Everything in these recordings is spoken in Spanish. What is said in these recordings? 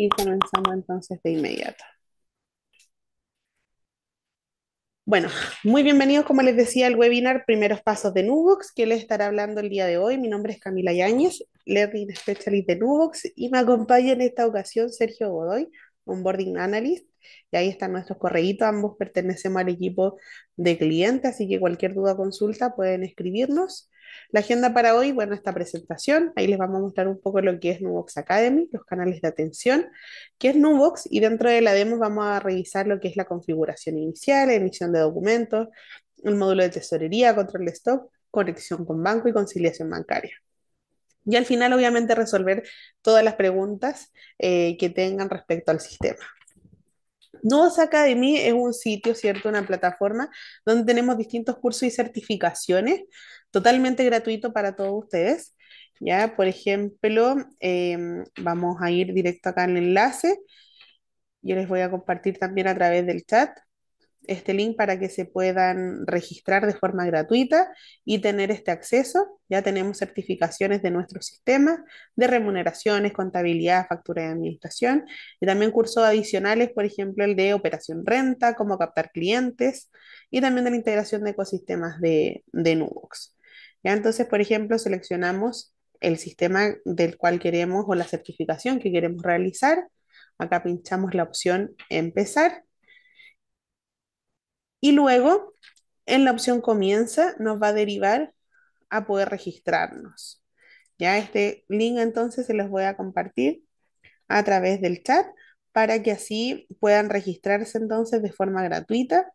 y comenzamos entonces de inmediato. Bueno, muy bienvenidos, como les decía, al webinar Primeros Pasos de Nubox, que les estará hablando el día de hoy. Mi nombre es Camila Yáñez, Learning Specialist de Nubox, y me acompaña en esta ocasión Sergio Godoy, Onboarding Analyst. Y ahí están nuestros correitos, ambos pertenecemos al equipo de clientes, así que cualquier duda o consulta pueden escribirnos. La agenda para hoy, bueno, esta presentación, ahí les vamos a mostrar un poco lo que es Nubox Academy, los canales de atención, qué es Nubox y dentro de la demo vamos a revisar lo que es la configuración inicial, emisión de documentos, el módulo de tesorería, control de stock, conexión con banco y conciliación bancaria. Y al final, obviamente, resolver todas las preguntas eh, que tengan respecto al sistema de Academy es un sitio, ¿cierto? Una plataforma donde tenemos distintos cursos y certificaciones totalmente gratuito para todos ustedes. Ya, por ejemplo, em, vamos a ir directo acá al enlace. Yo les voy a compartir también a través del chat este link para que se puedan registrar de forma gratuita y tener este acceso. Ya tenemos certificaciones de nuestro sistema, de remuneraciones, contabilidad, factura de administración y también cursos adicionales, por ejemplo, el de operación renta, cómo captar clientes y también de la integración de ecosistemas de, de Nubox. Ya entonces, por ejemplo, seleccionamos el sistema del cual queremos o la certificación que queremos realizar. Acá pinchamos la opción empezar y luego, en la opción comienza, nos va a derivar a poder registrarnos. Ya este link entonces se los voy a compartir a través del chat para que así puedan registrarse entonces de forma gratuita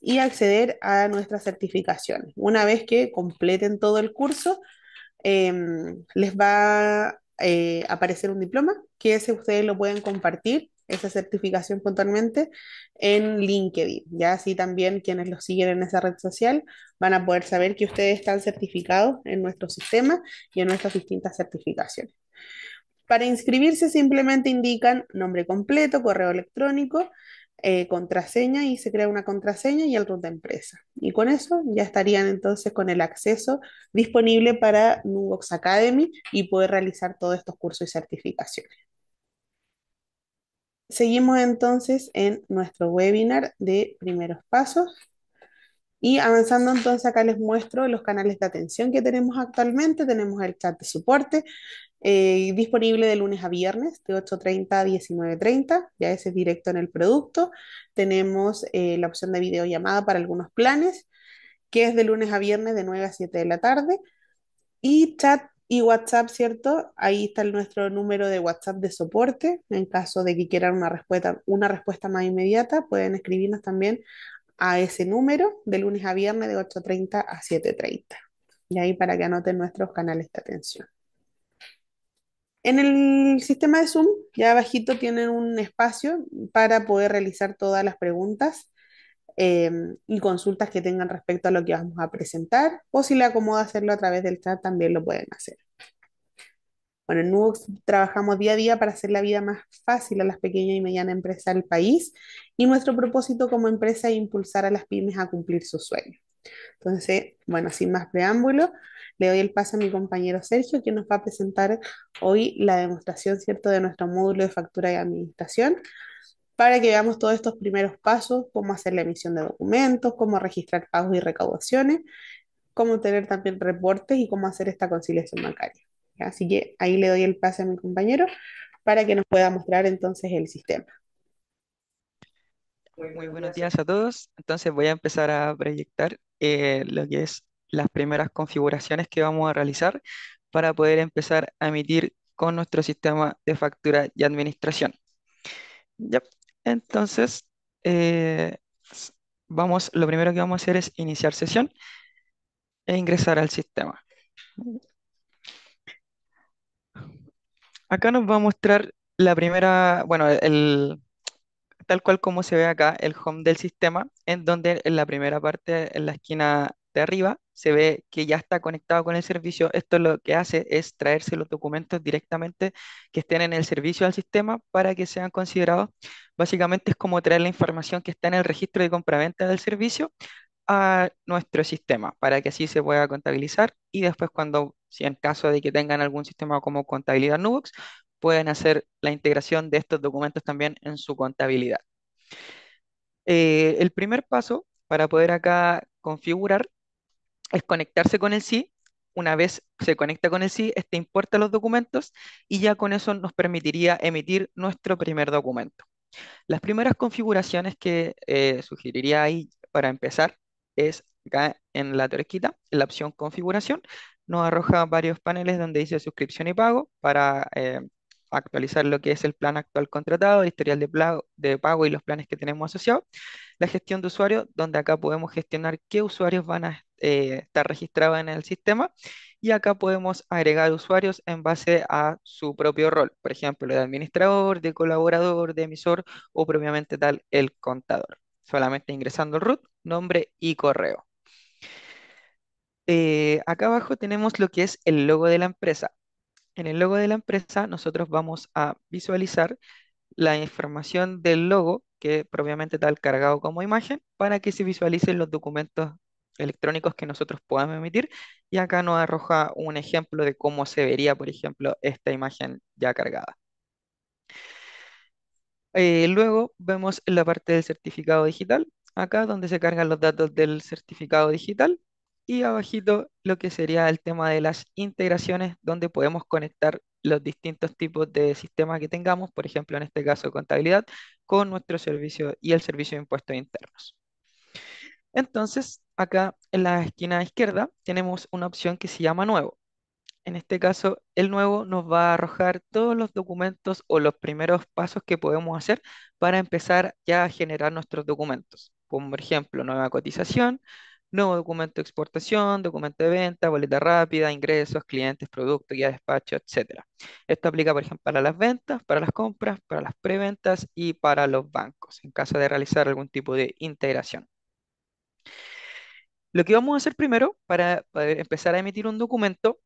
y acceder a nuestras certificaciones. Una vez que completen todo el curso, em, les va eh, a aparecer un diploma que ese ustedes lo pueden compartir esa certificación puntualmente en LinkedIn. Ya así también quienes lo siguen en esa red social van a poder saber que ustedes están certificados en nuestro sistema y en nuestras distintas certificaciones. Para inscribirse simplemente indican nombre completo, correo electrónico, eh, contraseña y se crea una contraseña y el root de empresa. Y con eso ya estarían entonces con el acceso disponible para Nubox Academy y poder realizar todos estos cursos y certificaciones. Seguimos entonces en nuestro webinar de primeros pasos. Y avanzando entonces acá les muestro los canales de atención que tenemos actualmente. Tenemos el chat de soporte eh, disponible de lunes a viernes de 8.30 a 19.30, ya ese es directo en el producto. Tenemos eh, la opción de videollamada para algunos planes, que es de lunes a viernes de 9 a 7 de la tarde. Y chat y WhatsApp, ¿cierto? Ahí está nuestro número de WhatsApp de soporte. En caso de que quieran una respuesta, una respuesta más inmediata, pueden escribirnos también a ese número de lunes a viernes de 8.30 a 7.30. Y ahí para que anoten nuestros canales de atención. En el sistema de Zoom, ya abajito tienen un espacio para poder realizar todas las preguntas Em, y consultas que tengan respecto a lo que vamos a presentar, o si le acomoda hacerlo a través del chat, también lo pueden hacer. Bueno, en Nubox trabajamos día a día para hacer la vida más fácil a las pequeñas y medianas empresas del país y nuestro propósito como empresa es impulsar a las pymes a cumplir sus sueños. Entonces, bueno, sin más preámbulo, le doy el paso a mi compañero Sergio, que nos va a presentar hoy la demostración, ¿cierto?, de nuestro módulo de factura y administración para que veamos todos estos primeros pasos, cómo hacer la emisión de documentos, cómo registrar pagos y recaudaciones, cómo tener también reportes y cómo hacer esta conciliación bancaria. Así que ahí le doy el pase a mi compañero para que nos pueda mostrar entonces el sistema. Muy buenos días a todos. Entonces voy a empezar a proyectar eh, lo que es las primeras configuraciones que vamos a realizar para poder empezar a emitir con nuestro sistema de factura y administración. Entonces, eh, vamos, lo primero que vamos a hacer es iniciar sesión e ingresar al sistema. Acá nos va a mostrar la primera, bueno, el, tal cual como se ve acá, el home del sistema, en donde en la primera parte, en la esquina de arriba se ve que ya está conectado con el servicio. Esto lo que hace es traerse los documentos directamente que estén en el servicio al sistema para que sean considerados. Básicamente es como traer la información que está en el registro de compraventa del servicio a nuestro sistema para que así se pueda contabilizar y después cuando, si en caso de que tengan algún sistema como contabilidad Nubox, pueden hacer la integración de estos documentos también en su contabilidad. Eh, el primer paso para poder acá configurar es conectarse con el sí. Una vez se conecta con el SI, este importa los documentos y ya con eso nos permitiría emitir nuestro primer documento. Las primeras configuraciones que eh, sugeriría ahí para empezar es acá en la torquita, en la opción configuración, nos arroja varios paneles donde dice suscripción y pago para eh, actualizar lo que es el plan actual contratado, el historial de, de pago y los planes que tenemos asociados, la gestión de usuarios, donde acá podemos gestionar qué usuarios van a eh, estar registrados en el sistema y acá podemos agregar usuarios en base a su propio rol, por ejemplo, de administrador, de colaborador, de emisor o propiamente tal el contador, solamente ingresando el root, nombre y correo. Eh, acá abajo tenemos lo que es el logo de la empresa en el logo de la empresa nosotros vamos a visualizar la información del logo que propiamente está cargado como imagen para que se visualicen los documentos electrónicos que nosotros podamos emitir y acá nos arroja un ejemplo de cómo se vería, por ejemplo, esta imagen ya cargada. Eh, luego vemos la parte del certificado digital, acá donde se cargan los datos del certificado digital y abajito lo que sería el tema de las integraciones, donde podemos conectar los distintos tipos de sistemas que tengamos, por ejemplo, en este caso contabilidad, con nuestro servicio y el servicio de impuestos internos. Entonces, acá en la esquina izquierda tenemos una opción que se llama nuevo. En este caso, el nuevo nos va a arrojar todos los documentos o los primeros pasos que podemos hacer para empezar ya a generar nuestros documentos. Como Por ejemplo, nueva cotización, Nuevo documento de exportación, documento de venta, boleta rápida, ingresos, clientes, productos, guía de despacho, etc. Esto aplica, por ejemplo, para las ventas, para las compras, para las preventas y para los bancos, en caso de realizar algún tipo de integración. Lo que vamos a hacer primero para, empezar a emitir un documento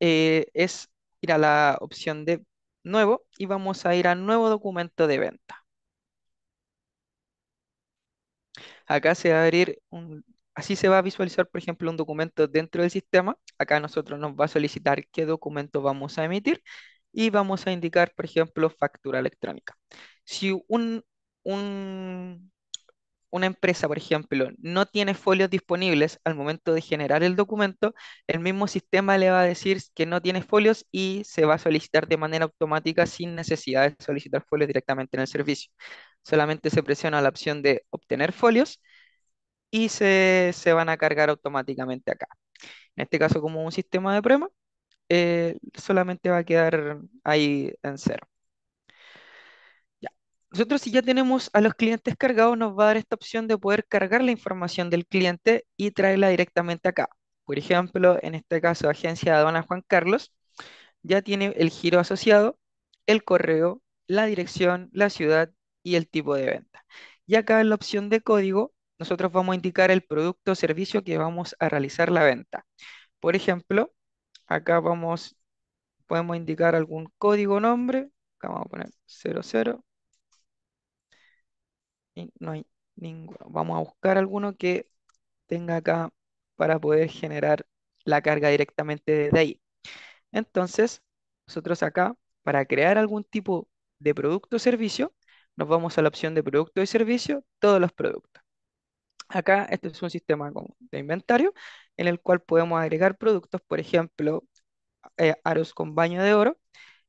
eh, es ir a la opción de nuevo y vamos a ir a nuevo documento de venta. Acá se va a abrir un Así se va a visualizar, por ejemplo, un documento dentro del sistema. Acá nosotros nos va a solicitar qué documento vamos a emitir y vamos a indicar, por ejemplo, factura electrónica. Si una empresa, por ejemplo, no tiene folios disponibles al momento de generar el documento, el mismo sistema le va a decir que no tiene folios y se va a solicitar de manera automática sin necesidad de solicitar folios directamente en el servicio. Solamente se presiona la opción de obtener folios y se, van a cargar automáticamente acá. En este caso, como un sistema de prueba, eh, solamente va a quedar ahí en cero. Nosotros si ya tenemos a los clientes cargados, nos va a dar esta opción de poder cargar la información del cliente y traerla directamente acá. Por ejemplo, en este caso, Agencia de Aduana Juan Carlos, ya tiene el giro asociado, el correo, la dirección, la ciudad y el tipo de venta. Y acá en la opción de código nosotros vamos a indicar el producto o servicio que vamos a realizar la venta. Por ejemplo, acá vamos, podemos indicar algún código nombre, acá vamos a poner 00, y no hay ninguno. Vamos a buscar alguno que tenga acá para poder generar la carga directamente desde ahí. Entonces, nosotros acá, para crear algún tipo de producto o servicio, nos vamos a la opción de producto y servicio, todos los productos. Acá este es un sistema de inventario en el cual podemos agregar productos, por ejemplo, eh, aros con baño de oro,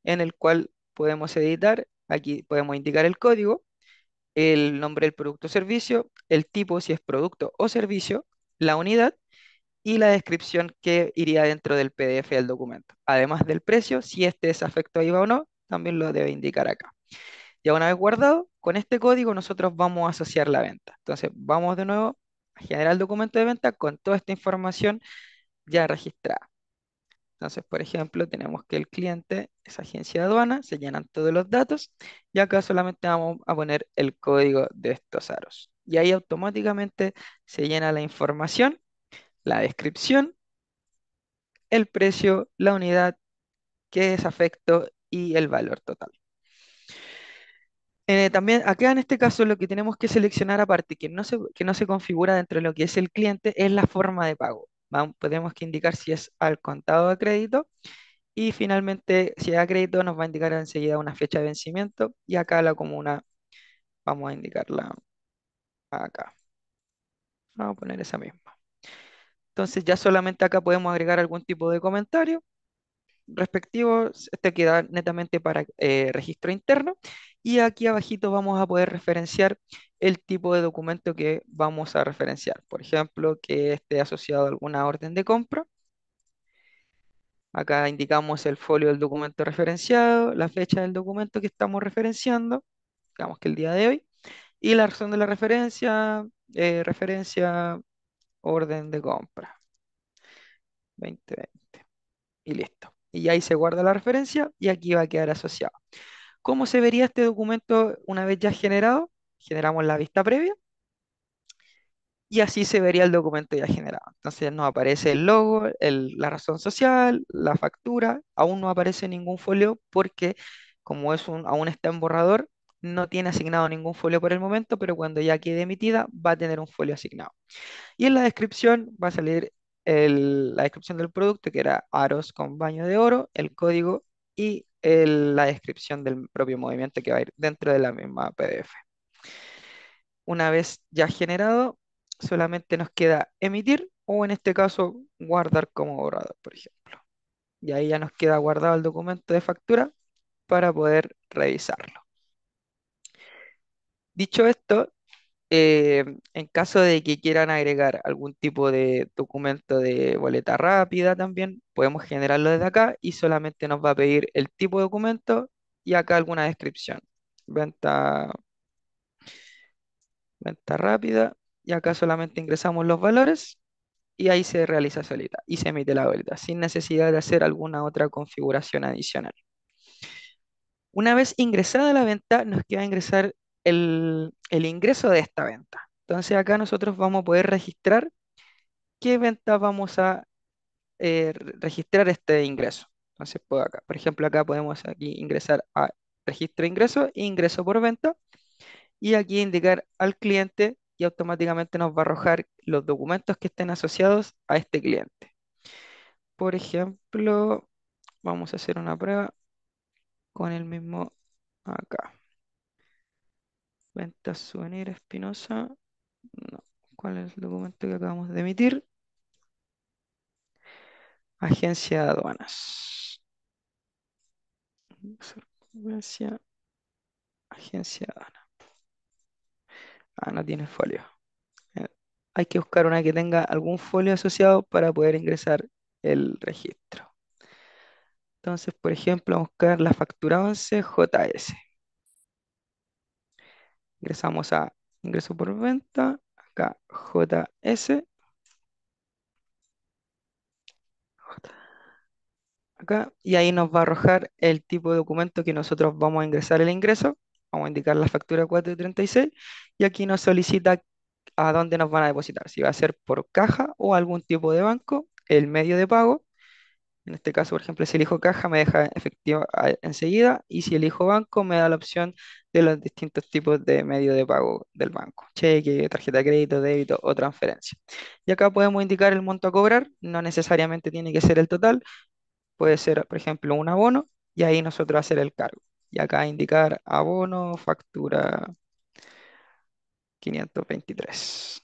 en el cual podemos editar, aquí podemos indicar el código, el nombre del producto o servicio, el tipo si es producto o servicio, la unidad y la descripción que iría dentro del PDF del documento. Además del precio, si este es afecto a IVA o no, también lo debe indicar acá. Ya una vez guardado, con este código nosotros vamos a asociar la venta. Entonces vamos de nuevo a generar el documento de venta con toda esta información ya registrada. Entonces, por ejemplo, tenemos que el cliente es agencia de aduana, se llenan todos los datos y acá solamente vamos a poner el código de estos aros. Y ahí automáticamente se llena la información, la descripción, el precio, la unidad, qué es afecto y el valor total. Eh, también acá en este caso lo que tenemos que seleccionar aparte, que no se, que no se configura dentro de lo que es el cliente, es la forma de pago. podemos que indicar si es al contado de crédito y finalmente si es a crédito nos va a indicar enseguida una fecha de vencimiento y acá la comuna vamos a indicarla acá. Vamos a poner esa misma. Entonces ya solamente acá podemos agregar algún tipo de comentario respectivo. Este queda netamente para eh, registro interno y aquí abajito vamos a poder referenciar el tipo de documento que vamos a referenciar. Por ejemplo, que esté asociado a alguna orden de compra. Acá indicamos el folio del documento referenciado, la fecha del documento que estamos referenciando, digamos que el día de hoy, y la razón de la referencia, eh, referencia, orden de compra. 2020. Y listo. Y ahí se guarda la referencia y aquí va a quedar asociado. ¿Cómo se vería este documento una vez ya generado? Generamos la vista previa y así se vería el documento ya generado. Entonces nos aparece el logo, la razón social, la factura, aún no aparece ningún folio porque como es un, aún está en borrador, no tiene asignado ningún folio por el momento, pero cuando ya quede emitida va a tener un folio asignado. Y en la descripción va a salir la descripción del producto, que era aros con baño de oro, el código y la descripción del propio movimiento que va a ir dentro de la misma PDF. Una vez ya generado, solamente nos queda emitir o en este caso guardar como borrador, por ejemplo. Y ahí ya nos queda guardado el documento de factura para poder revisarlo. Dicho esto, eh, en caso de que quieran agregar algún tipo de documento de boleta rápida también, podemos generarlo desde acá y solamente nos va a pedir el tipo de documento y acá alguna descripción. Venta, venta rápida y acá solamente ingresamos los valores y ahí se realiza solita y se emite la boleta sin necesidad de hacer alguna otra configuración adicional. Una vez ingresada la venta, nos queda ingresar el, ingreso de esta venta. Entonces acá nosotros vamos a poder registrar qué venta vamos a eh, registrar este ingreso. Entonces puedo acá, por ejemplo, acá podemos aquí ingresar a registro ingreso, ingreso por venta, y aquí indicar al cliente y automáticamente nos va a arrojar los documentos que estén asociados a este cliente. Por ejemplo, vamos a hacer una prueba con el mismo acá. Ventas souvenir Espinosa. ¿Cuál es el documento que acabamos de emitir? Agencia de Aduanas. Agencia de Aduanas. Ah, no tiene folio. Eh, hay que buscar una que tenga algún folio asociado para poder ingresar el registro. Entonces, por ejemplo, buscar la factura 11 JS. Ingresamos a ingreso por venta, acá JS. Acá, y ahí nos va a arrojar el tipo de documento que nosotros vamos a ingresar el ingreso. Vamos a indicar la factura 436 y aquí nos solicita a dónde nos van a depositar, si va a ser por caja o algún tipo de banco, el medio de pago en este caso, por ejemplo, si elijo caja, me deja efectivo enseguida y si elijo banco, me da la opción de los distintos tipos de medio de pago del banco. Cheque, tarjeta de crédito, débito o transferencia. Y acá podemos indicar el monto a cobrar. No necesariamente tiene que ser el total. Puede ser, por ejemplo, un abono y ahí nosotros hacer el cargo. Y acá indicar abono, factura 523.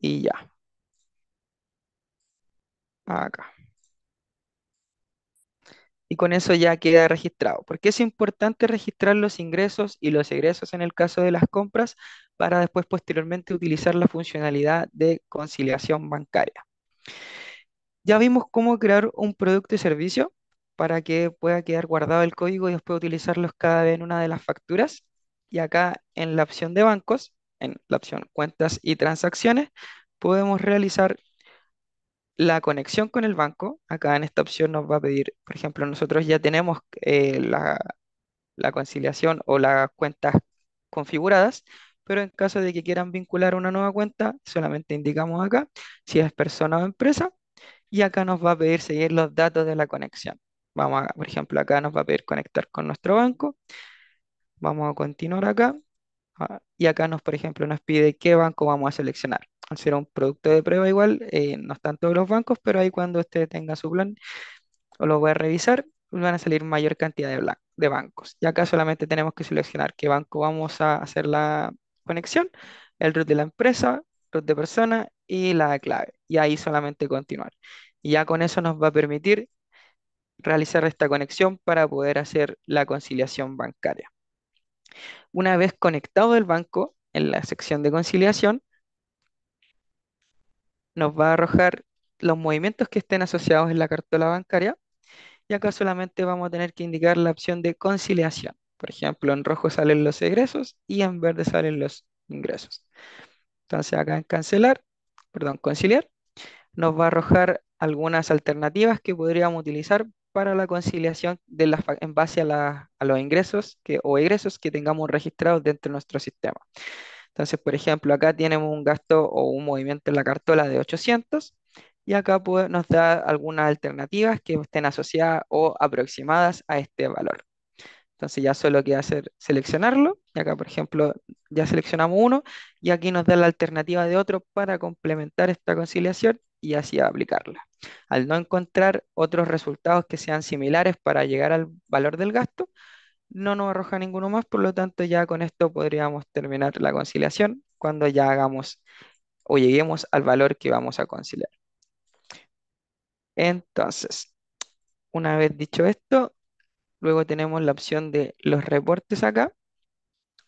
Y ya acá. Y con eso ya queda registrado. porque es importante registrar los ingresos y los egresos en el caso de las compras para después posteriormente utilizar la funcionalidad de conciliación bancaria? Ya vimos cómo crear un producto y servicio para que pueda quedar guardado el código y después utilizarlos cada vez en una de las facturas. Y acá en la opción de bancos, en la opción cuentas y transacciones, podemos realizar la conexión con el banco. Acá en esta opción nos va a pedir, por ejemplo, nosotros ya tenemos eh, la, conciliación o las cuentas configuradas, pero en caso de que quieran vincular una nueva cuenta, solamente indicamos acá si es persona o empresa, y acá nos va a pedir seguir los datos de la conexión. Vamos por ejemplo, acá nos va a pedir conectar con nuestro banco. Vamos a continuar acá. Ah, y acá nos, por ejemplo, nos pide qué banco vamos a seleccionar ser un producto de prueba igual, eh, no están todos los bancos, pero ahí cuando usted tenga su plan o lo voy a revisar, van a salir mayor cantidad de, de bancos. Y acá solamente tenemos que seleccionar qué banco vamos a hacer la conexión, el root de la empresa, root de persona y la clave. Y ahí solamente continuar. Y ya con eso nos va a permitir realizar esta conexión para poder hacer la conciliación bancaria. Una vez conectado el banco en la sección de conciliación, nos va a arrojar los movimientos que estén asociados en la cartola bancaria y acá solamente vamos a tener que indicar la opción de conciliación. Por ejemplo, en rojo salen los egresos y en verde salen los ingresos. Entonces acá en cancelar, perdón, conciliar, nos va a arrojar algunas alternativas que podríamos utilizar para la conciliación de la, en base a, los ingresos que, o egresos que tengamos registrados dentro de nuestro sistema. Entonces, por ejemplo, acá tenemos un gasto o un movimiento en la cartola de 800 y acá nos da algunas alternativas que estén asociadas o aproximadas a este valor. Entonces ya solo queda hacer seleccionarlo, y acá por ejemplo ya seleccionamos uno, y aquí nos da la alternativa de otro para complementar esta conciliación y así aplicarla. Al no encontrar otros resultados que sean similares para llegar al valor del gasto, no nos arroja ninguno más, por lo tanto ya con esto podríamos terminar la conciliación cuando ya hagamos o lleguemos al valor que vamos a conciliar. Entonces, una vez dicho esto, luego tenemos la opción de los reportes acá,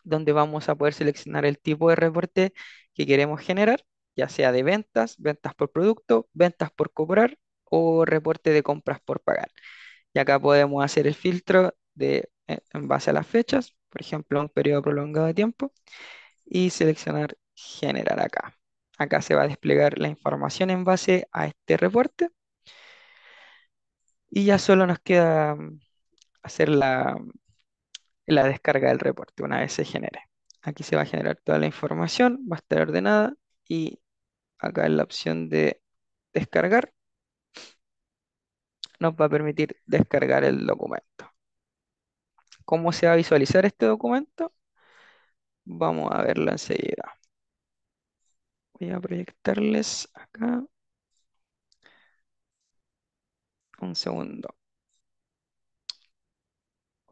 donde vamos a poder seleccionar el tipo de reporte que queremos generar, ya sea de ventas, ventas por producto, ventas por cobrar o reporte de compras por pagar. Y acá podemos hacer el filtro de, en base a las fechas, por ejemplo, un periodo prolongado de tiempo, y seleccionar generar acá. Acá se va a desplegar la información en base a este reporte. Y ya solo nos queda mm, hacer la, la descarga del reporte una vez se genere. Aquí se va a generar toda la información, va a estar ordenada y acá en la opción de descargar nos va a permitir descargar el documento cómo se va a visualizar este documento. Vamos a verlo enseguida. Voy a proyectarles acá. Un segundo.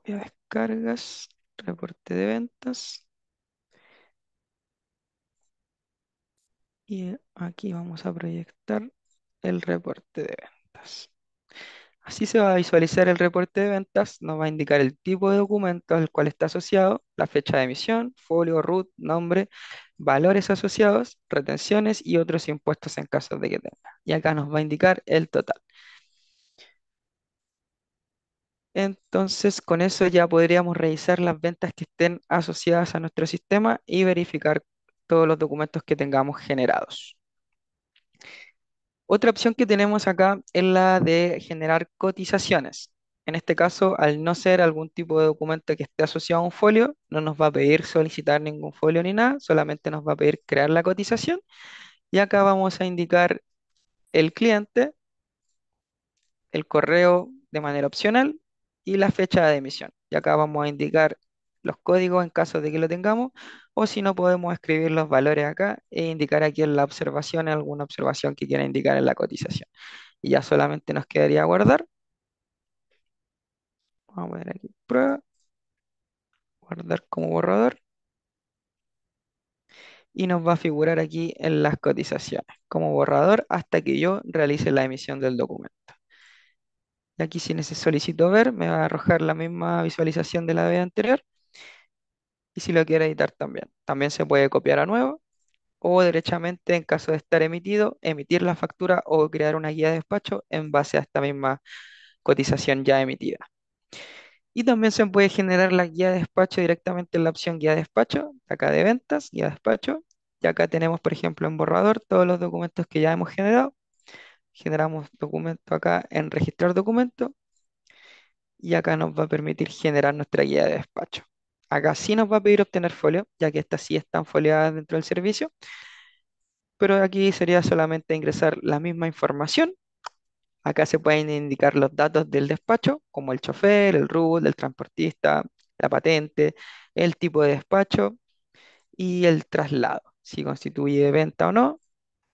Voy a descargas, reporte de ventas. Y aquí vamos a proyectar el reporte de ventas. Así se va a visualizar el reporte de ventas, nos va a indicar el tipo de documento al cual está asociado, la fecha de emisión, folio, root, nombre, valores asociados, retenciones y otros impuestos en caso de que tenga. Y acá nos va a indicar el total. Entonces, con eso ya podríamos revisar las ventas que estén asociadas a nuestro sistema y verificar todos los documentos que tengamos generados. Otra opción que tenemos acá es la de generar cotizaciones. En este caso, al no ser algún tipo de documento que esté asociado a un folio, no nos va a pedir solicitar ningún folio ni nada, solamente nos va a pedir crear la cotización. Y acá vamos a indicar el cliente, el correo de manera opcional y la fecha de emisión. Y acá vamos a indicar los códigos en caso de que lo tengamos, o si no podemos escribir los valores acá e indicar aquí en la observación alguna observación que quiera indicar en la cotización. Y ya solamente nos quedaría guardar. Vamos a ver aquí prueba. Guardar como borrador. Y nos va a figurar aquí en las cotizaciones como borrador hasta que yo realice la emisión del documento. Y aquí si necesito ver, me va a arrojar la misma visualización de la vez anterior y si lo quiere editar también, también se puede copiar a nuevo o derechamente, en caso de estar emitido, emitir la factura o crear una guía de despacho en base a esta misma cotización ya emitida. Y también se puede generar la guía de despacho directamente en la opción guía de despacho, acá de ventas, guía de despacho. Y acá tenemos, por ejemplo, en borrador todos los documentos que ya hemos generado. Generamos documento acá en registrar documento. Y acá nos va a permitir generar nuestra guía de despacho. Acá sí nos va a pedir obtener folio, ya que estas sí están foliadas dentro del servicio, pero aquí sería solamente ingresar la misma información. Acá se pueden indicar los datos del despacho, como el chofer, el rubro, el transportista, la patente, el tipo de despacho y el traslado, si constituye venta o no,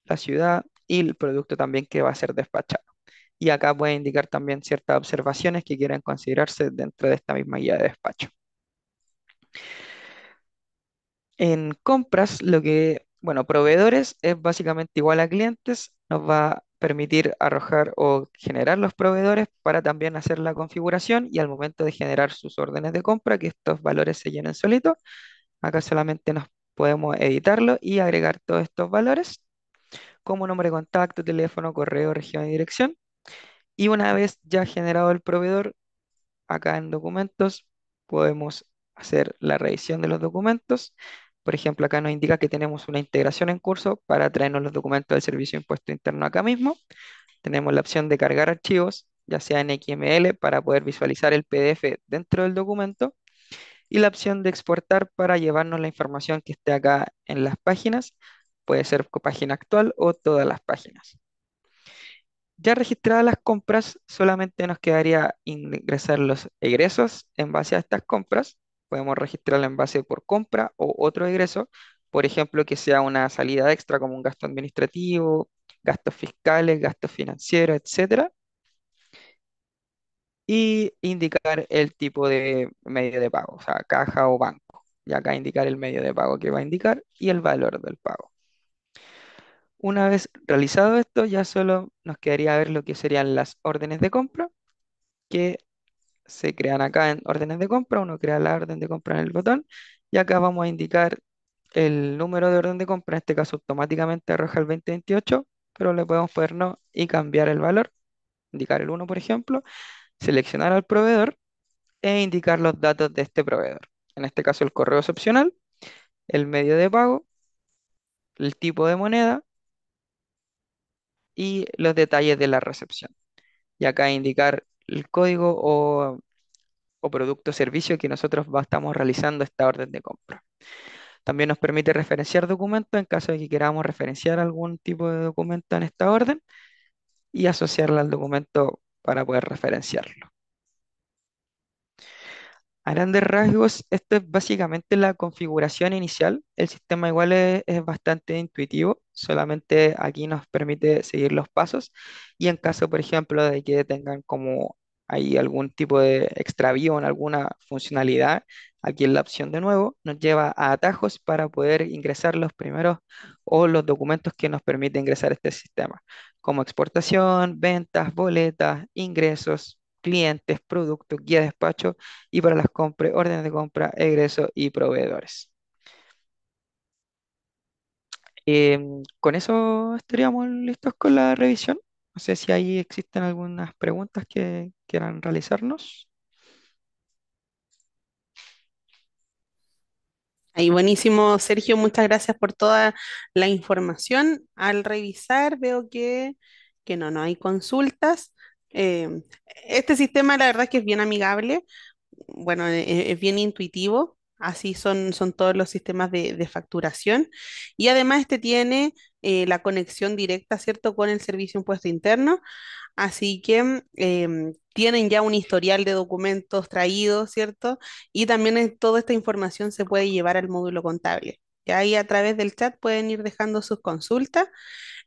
la ciudad y el producto también que va a ser despachado. Y acá puede indicar también ciertas observaciones que quieran considerarse dentro de esta misma guía de despacho. En compras, lo que, bueno, proveedores es básicamente igual a clientes, nos va a permitir arrojar o generar los proveedores para también hacer la configuración y al momento de generar sus órdenes de compra, que estos valores se llenen solitos. Acá solamente nos podemos editarlo y agregar todos estos valores, como nombre de contacto, teléfono, correo, región y dirección. Y una vez ya generado el proveedor, acá en documentos podemos hacer la revisión de los documentos. Por ejemplo, acá nos indica que tenemos una integración en curso para traernos los documentos del servicio de impuesto interno acá mismo. Tenemos la opción de cargar archivos, ya sea en XML, para poder visualizar el PDF dentro del documento. Y la opción de exportar para llevarnos la información que esté acá en las páginas. Puede ser página actual o todas las páginas. Ya registradas las compras, solamente nos quedaría ingresar los egresos en base a estas compras. Podemos registrar en envase por compra o otro egreso, por ejemplo, que sea una salida extra como un gasto administrativo, gastos fiscales, gastos financieros, etc. Y indicar el tipo de medio de pago, o sea, caja o banco. Y acá indicar el medio de pago que va a indicar y el valor del pago. Una vez realizado esto, ya solo nos quedaría ver lo que serían las órdenes de compra, que se crean acá en órdenes de compra, uno crea la orden de compra en el botón y acá vamos a indicar el número de orden de compra, en este caso automáticamente arroja el 2028, pero le podemos poner no y cambiar el valor, indicar el 1 por ejemplo, seleccionar al proveedor e indicar los datos de este proveedor. En este caso el correo es opcional, el medio de pago, el tipo de moneda y los detalles de la recepción. Y acá indicar el código o, producto o servicio que nosotros estamos realizando esta orden de compra. También nos permite referenciar documentos en caso de que queramos referenciar algún tipo de documento en esta orden y asociarla al documento para poder referenciarlo. A grandes rasgos, esto es básicamente la configuración inicial. El sistema igual es, es, bastante intuitivo, solamente aquí nos permite seguir los pasos y en caso, por ejemplo, de que tengan como hay algún tipo de extravío en alguna funcionalidad, aquí en la opción de nuevo nos lleva a atajos para poder ingresar los primeros o los documentos que nos permite ingresar este sistema, como exportación, ventas, boletas, ingresos, clientes, productos, guía de despacho y para las compras, órdenes de compra, egreso y proveedores. Em, con eso estaríamos listos con la revisión. No sé si ahí existen algunas preguntas que quieran realizarnos. Ahí buenísimo, Sergio. Muchas gracias por toda la información. Al revisar veo que, no, no hay consultas. Eh, este sistema la verdad es que es bien amigable, bueno, e, e, es, bien intuitivo. Así son, todos los sistemas de facturación. Y además este tiene eh, la conexión directa, ¿cierto?, con el servicio impuesto interno. Así que em, tienen ya un historial de documentos traídos, ¿cierto? Y también toda esta información se puede llevar al módulo contable. Y ahí a través del chat pueden ir dejando sus consultas.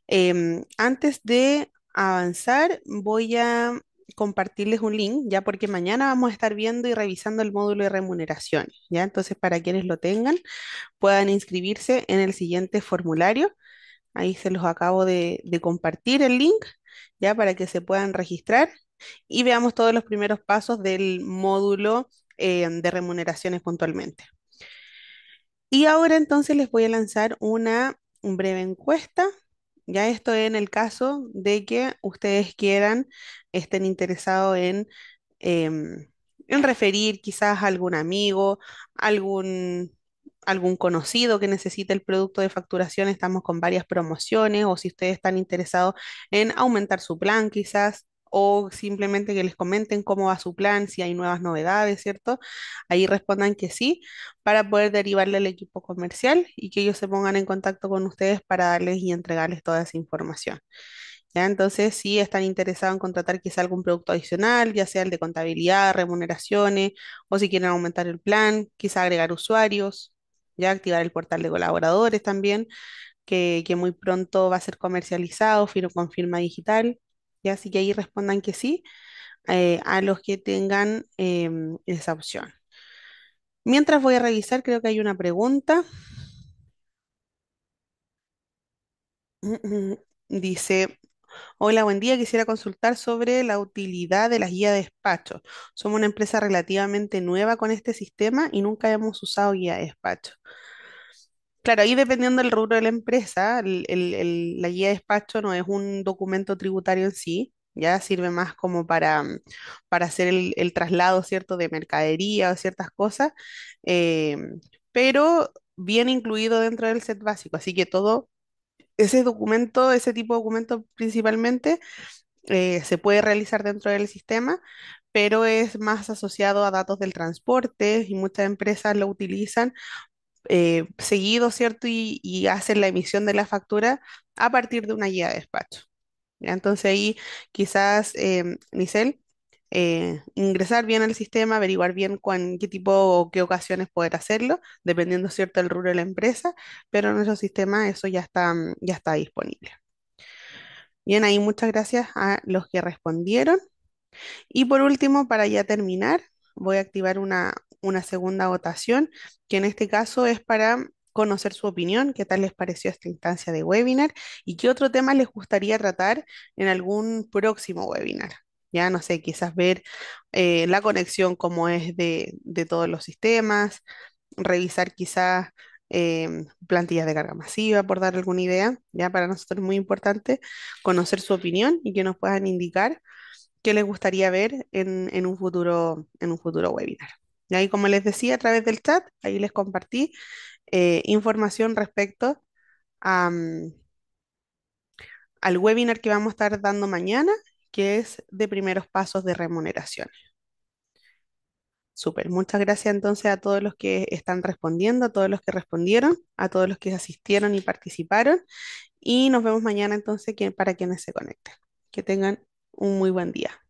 Em, antes de avanzar, voy a compartirles un link, ya porque mañana vamos a estar viendo y revisando el módulo de remuneración, ¿ya? Entonces, para quienes lo tengan, puedan inscribirse en el siguiente formulario Ahí se los acabo de, compartir el link, ya para que se puedan registrar y veamos todos los primeros pasos del módulo eh, de remuneraciones puntualmente. Y ahora entonces les voy a lanzar una breve encuesta. Ya esto en el caso de que ustedes quieran, estén interesados en, em, en referir quizás a algún amigo, algún algún conocido que necesite el producto de facturación, estamos con varias promociones o si ustedes están interesados en aumentar su plan quizás o simplemente que les comenten cómo va su plan, si hay nuevas novedades, ¿cierto? Ahí respondan que sí para poder derivarle al equipo comercial y que ellos se pongan en contacto con ustedes para darles y entregarles toda esa información. ¿Ya? Entonces, si están interesados en contratar quizá algún producto adicional, ya sea el de contabilidad, remuneraciones, o si quieren aumentar el plan, quizá agregar usuarios, ya activar el portal de colaboradores también, que, muy pronto va a ser comercializado con firma digital, ya así que ahí respondan que sí eh, a los que tengan em, esa opción. Mientras voy a revisar, creo que hay una pregunta. Mm, mm, dice, Hola, buen día. Quisiera consultar sobre la utilidad de las guías de despacho. Somos una empresa relativamente nueva con este sistema y nunca hemos usado guía de despacho. Claro, ahí dependiendo del rubro de la empresa, la guía de despacho no es un documento tributario en sí, ya sirve más como para, mm, para hacer el, traslado, ¿cierto?, de mercadería o ciertas cosas, eh, pero bien incluido dentro del set básico, así que todo ese documento, ese tipo de documento principalmente, eh, se puede realizar dentro del sistema, pero es más asociado a datos del transporte y muchas empresas lo utilizan eh, seguido, ¿cierto? Y, hacen la emisión de la factura a partir de una guía de despacho. Entonces ahí quizás, eh, eh, ingresar bien al sistema, averiguar bien qué tipo o qué ocasiones poder hacerlo, dependiendo, ¿cierto?, del rubro de la empresa, pero en nuestro sistema eso ya está, mm, ya está disponible. Bien, ahí muchas gracias a los que respondieron. Y por último, para ya terminar, voy a activar una, una segunda votación, que en este caso es para conocer su opinión, qué tal les pareció esta instancia de webinar y qué otro tema les gustaría tratar en algún próximo webinar ya no sé, quizás ver eh, la conexión como es de, todos los sistemas, revisar quizás em, plantillas de carga masiva, por dar alguna idea, ya para nosotros es muy importante conocer su opinión y que nos puedan indicar qué les gustaría ver en, un futuro, en un futuro webinar. Y ahí, como les decía, a través del chat, ahí les compartí eh, información respecto mm, al webinar que vamos a estar dando mañana que es de primeros pasos de remuneración. Súper, muchas gracias entonces a todos los que están respondiendo, a todos los que respondieron, a todos los que asistieron y participaron. Y nos vemos mañana entonces para quienes se conecten. Que tengan un muy buen día.